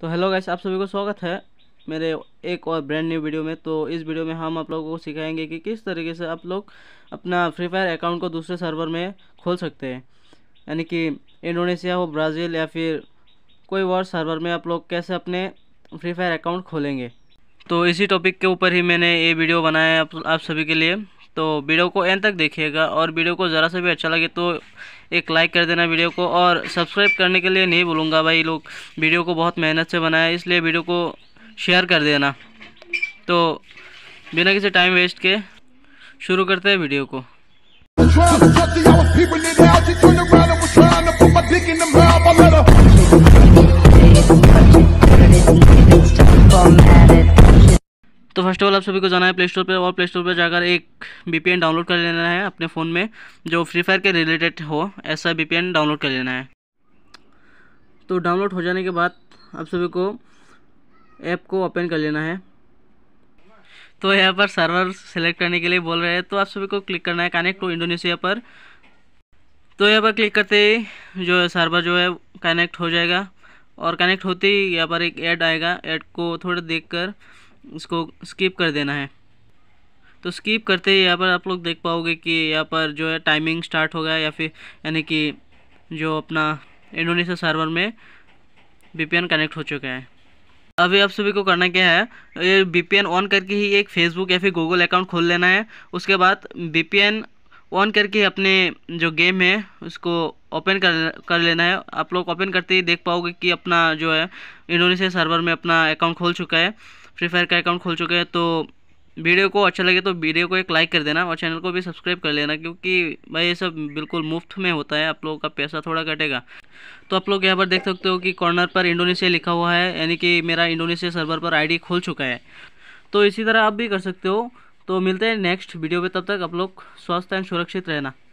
तो hello guys आप सभी को स्वागत है मेरे एक और ब्रांड न्यू वीडियो में तो इस वीडियो में हम आप लोगों को सिखाएंगे कि किस तरीके से आप लोग अपना फ्री फायर अकाउंट को दूसरे सर्वर में खोल सकते हैं यानी कि इंडोनेशिया हो ब्राज़ील या फिर कोई और सर्वर में आप लोग कैसे अपने फ्री फायर अकाउंट खोलेंगे तो इसी टॉपिक के ऊपर ही मैंने ये वीडियो बनाया है आप, आप सभी के लिए तो वीडियो को एंड तक देखिएगा और वीडियो को ज़रा से भी अच्छा लगे तो एक लाइक कर देना वीडियो को और सब्सक्राइब करने के लिए नहीं बोलूँगा भाई लोग वीडियो को बहुत मेहनत से बनाया इसलिए वीडियो को शेयर कर देना तो बिना किसी टाइम वेस्ट के शुरू करते हैं वीडियो को तो फर्स्ट ऑफ ऑल आप सभी को जाना है प्ले स्टोर पर और प्ले स्टोर पर जाकर एक एन डाउनलोड कर लेना है अपने फ़ोन में जो फ्री फायर के रिलेटेड हो ऐसा एन डाउनलोड कर लेना है तो डाउनलोड हो जाने के बाद आप सभी को ऐप को ओपन कर लेना है तो यहाँ पर सर्वर सेलेक्ट करने के लिए बोल रहे हैं तो आप सभी को क्लिक करना है कनेक्ट टू इंडोनेशिया पर तो यहाँ पर क्लिक करते ही जो है सर्वर जो है कनेक्ट हो जाएगा और कनेक्ट होते ही यहाँ पर एक ऐड आएगा ऐड को थोड़ा देख कर इसको स्किप कर देना है तो स्किप करते ही यहाँ पर आप लोग देख पाओगे कि यहाँ पर जो है टाइमिंग स्टार्ट होगा या फिर यानी कि जो अपना इंडोनेशिया सर्वर में बी कनेक्ट हो चुका है अभी आप सभी को करना क्या है ये बी ऑन करके ही एक फेसबुक या फिर गूगल अकाउंट खोल लेना है उसके बाद बी ऑन करके अपने जो गेम है उसको ओपन कर कर लेना है आप लोग ओपन करते ही देख पाओगे कि अपना जो है इंडोनेशिया सर्वर में अपना अकाउंट खोल चुका है फ्री फायर का अकाउंट खोल चुके हैं तो वीडियो को अच्छा लगे तो वीडियो को एक लाइक कर देना और चैनल को भी सब्सक्राइब कर लेना क्योंकि भाई ये सब बिल्कुल मुफ्त में होता है आप लोगों का पैसा थोड़ा कटेगा तो आप लोग यहाँ पर देख सकते हो कि कॉर्नर पर इंडोनेशिया लिखा हुआ है यानी कि मेरा इंडोनेशिया सर्वर पर आईडी खोल चुका है तो इसी तरह आप भी कर सकते हो तो मिलते हैं नेक्स्ट वीडियो में तब तक आप लोग स्वस्थ एंड सुरक्षित रहना